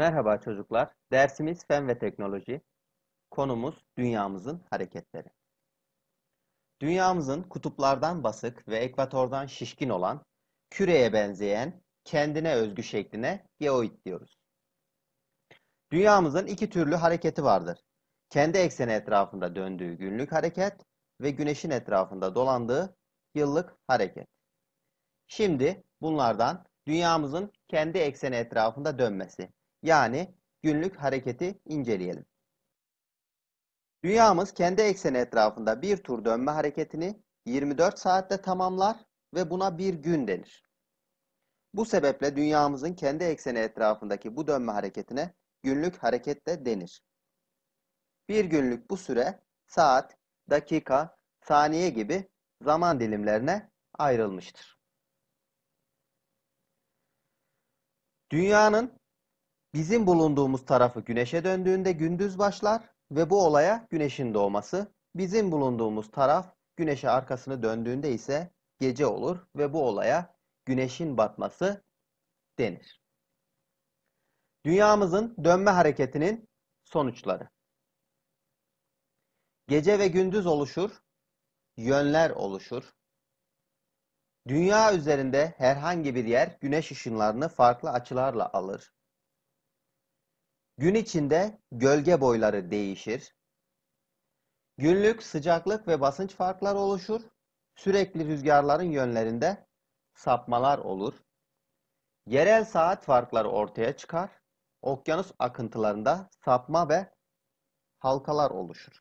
Merhaba çocuklar. Dersimiz Fen ve Teknoloji. Konumuz dünyamızın hareketleri. Dünyamızın kutuplardan basık ve ekvatordan şişkin olan, küreye benzeyen, kendine özgü şekline geoid diyoruz. Dünyamızın iki türlü hareketi vardır. Kendi ekseni etrafında döndüğü günlük hareket ve güneşin etrafında dolandığı yıllık hareket. Şimdi bunlardan dünyamızın kendi ekseni etrafında dönmesi yani günlük hareketi inceleyelim. Dünyamız kendi ekseni etrafında bir tur dönme hareketini 24 saatte tamamlar ve buna bir gün denir. Bu sebeple dünyamızın kendi ekseni etrafındaki bu dönme hareketine günlük hareket de denir. Bir günlük bu süre saat, dakika, saniye gibi zaman dilimlerine ayrılmıştır. Dünyanın Bizim bulunduğumuz tarafı güneşe döndüğünde gündüz başlar ve bu olaya güneşin doğması. Bizim bulunduğumuz taraf güneşe arkasını döndüğünde ise gece olur ve bu olaya güneşin batması denir. Dünyamızın dönme hareketinin sonuçları. Gece ve gündüz oluşur, yönler oluşur. Dünya üzerinde herhangi bir yer güneş ışınlarını farklı açılarla alır. Gün içinde gölge boyları değişir. Günlük sıcaklık ve basınç farkları oluşur. Sürekli rüzgarların yönlerinde sapmalar olur. Yerel saat farkları ortaya çıkar. Okyanus akıntılarında sapma ve halkalar oluşur.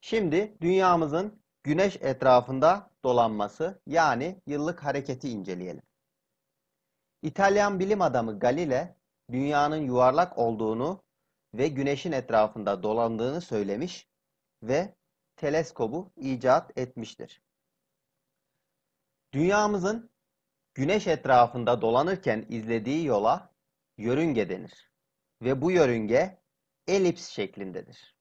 Şimdi dünyamızın güneş etrafında dolanması yani yıllık hareketi inceleyelim. İtalyan bilim adamı Galile dünyanın yuvarlak olduğunu ve güneşin etrafında dolandığını söylemiş ve teleskobu icat etmiştir. Dünyamızın güneş etrafında dolanırken izlediği yola yörünge denir ve bu yörünge elips şeklindedir.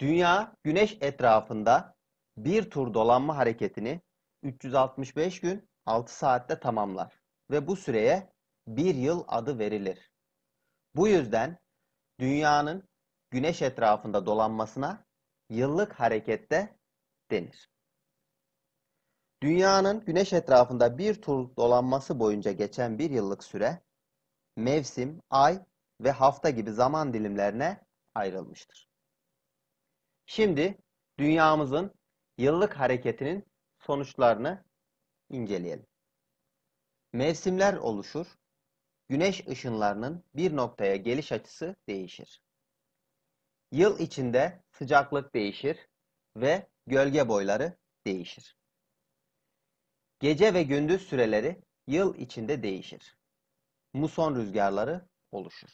Dünya güneş etrafında bir tur dolanma hareketini 365 gün 6 saatte tamamlar ve bu süreye bir yıl adı verilir. Bu yüzden dünyanın güneş etrafında dolanmasına yıllık harekette denir. Dünyanın güneş etrafında bir tur dolanması boyunca geçen bir yıllık süre mevsim, ay ve hafta gibi zaman dilimlerine ayrılmıştır. Şimdi dünyamızın yıllık hareketinin sonuçlarını inceleyelim. Mevsimler oluşur. Güneş ışınlarının bir noktaya geliş açısı değişir. Yıl içinde sıcaklık değişir ve gölge boyları değişir. Gece ve gündüz süreleri yıl içinde değişir. Muson rüzgarları oluşur.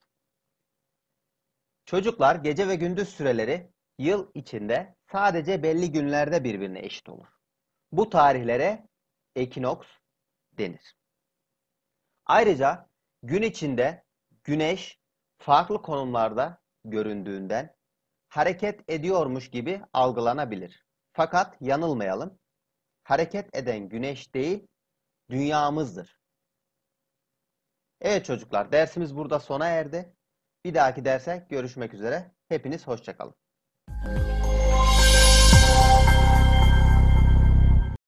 Çocuklar gece ve gündüz süreleri yıl içinde sadece belli günlerde birbirine eşit olur. Bu tarihlere ekinoks denir. Ayrıca gün içinde güneş farklı konumlarda göründüğünden hareket ediyormuş gibi algılanabilir. Fakat yanılmayalım. Hareket eden güneş değil, dünyamızdır. Evet çocuklar, dersimiz burada sona erdi. Bir dahaki derse görüşmek üzere. Hepiniz hoşçakalın.